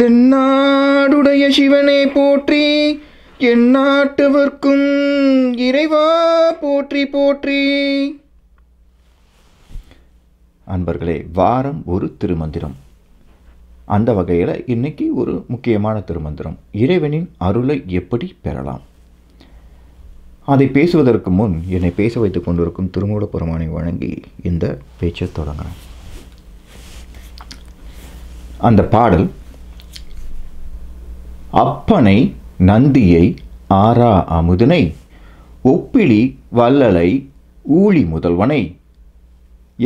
தென்னாடுடைய சிவனை போற்றி எந்நாட்டவர்க்கும் இறைவா போற்றி போற்றி அன்பர்களே வாரம் ஒரு திருமந்திரம் அந்த வகையில் இன்றைக்கி ஒரு முக்கியமான திருமந்திரம் இறைவனின் அருளை எப்படி பெறலாம் அதை பேசுவதற்கு முன் என்னை பேச வைத்துக் கொண்டிருக்கும் திருமூலபுரமானை வழங்கி இந்த பேச்சை தொடங்கினேன் அந்த பாடல் அப்பனை நந்தியை ஆரா அமுதனை ஒப்பிலி வல்லலை ஊழி முதல்வனை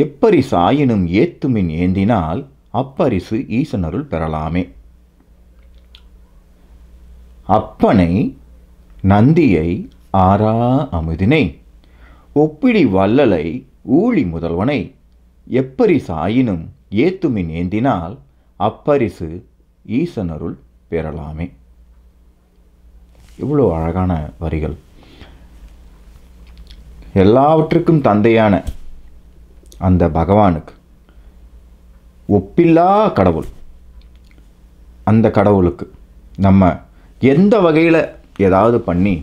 எப்பரி சாயினும் ஏத்துமின் ஏந்தினால் அப்பரிசு ஈசனருள் பெறலாமே அப்பனை நந்தியை ஆரா அமுதினை ஒப்பிடி வல்லலை ஊழி முதல்வனை எப்பரி சாயினும் ஏத்துமின் ஏந்தினால் அப்பரிசு ஈசனருள் பெறலாமே இவ்வளோ அழகான வரிகள் எல்லாவற்றுக்கும் தந்தையான அந்த பகவானுக்கு ஒப்பில்லா கடவுள் அந்த கடவுளுக்கு நம்ம எந்த வகையில் ஏதாவது பண்ணி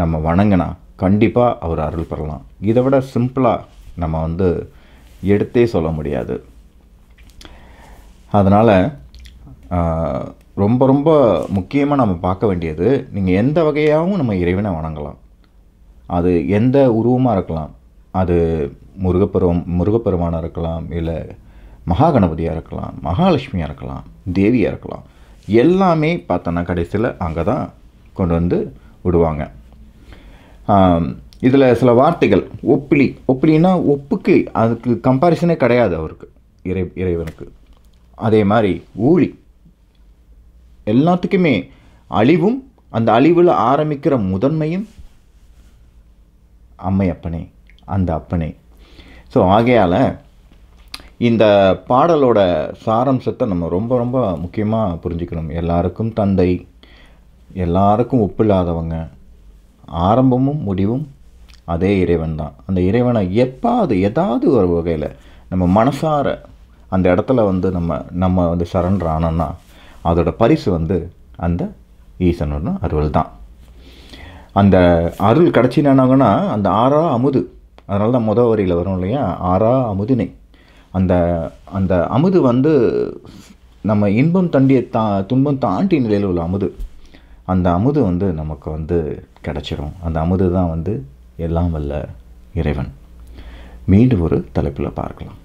நம்ம வணங்கினா கண்டிப்பாக அவர் அருள் பெறலாம் இதை விட சிம்பிளாக நம்ம வந்து எடுத்தே சொல்ல முடியாது அதனால் ரொம்ப ரொம்ப முக்கியமாக நம்ம பார்க்க வேண்டியது நீங்கள் எந்த வகையாகவும் நம்ம இறைவனை வணங்கலாம் அது எந்த உருவமாக இருக்கலாம் அது முருகப்பருவம் முருகப்பெருமானாக இருக்கலாம் இல்லை மகாகணபதியாக இருக்கலாம் மகாலட்சுமியாக இருக்கலாம் தேவியாக இருக்கலாம் எல்லாமே பார்த்தோன்னா கடைசியில் அங்கே தான் கொண்டு வந்து விடுவாங்க இதில் சில வார்த்தைகள் ஒப்பிலி ஒப்பிலின்னா ஒப்புக்கு அதுக்கு கம்பாரிசனே கிடையாது அவருக்கு இறை இறைவனுக்கு அதே மாதிரி ஊழி எல்லாத்துக்குமே அழிவும் அந்த அழிவில் ஆரம்பிக்கிற முதன்மையும் அம்மை அப்பனே அந்த அப்பனே ஸோ ஆகையால் இந்த பாடலோட சாரம்சத்தை நம்ம ரொம்ப ரொம்ப முக்கியமாக புரிஞ்சுக்கணும் எல்லாருக்கும் தந்தை எல்லாருக்கும் ஒப்பில்லாதவங்க ஆரம்பமும் முடிவும் அதே இறைவன் தான் அந்த இறைவனை எப்பாவது ஏதாவது ஒரு வகையில் நம்ம மனசார அந்த இடத்துல வந்து நம்ம நம்ம வந்து சரண்டர் ஆனோன்னா அதோட பரிசு வந்து அந்த ஈசனோட அருள் தான் அந்த அருள் கிடச்சினாங்கன்னா அந்த ஆறா அமுது அதனால தான் முத வரியில் வரும் இல்லையா ஆறா அமுதினை அந்த அந்த அமுது வந்து நம்ம இன்பம் தண்டிய தா துன்பம் தாண்டி நிலையில் உள்ள அமுது அந்த அமுது வந்து நமக்கு வந்து கிடச்சிரும் அந்த அமுது தான் வந்து எல்லாம் வல்ல இறைவன் மீண்டும் ஒரு தலைப்பில் பார்க்கலாம்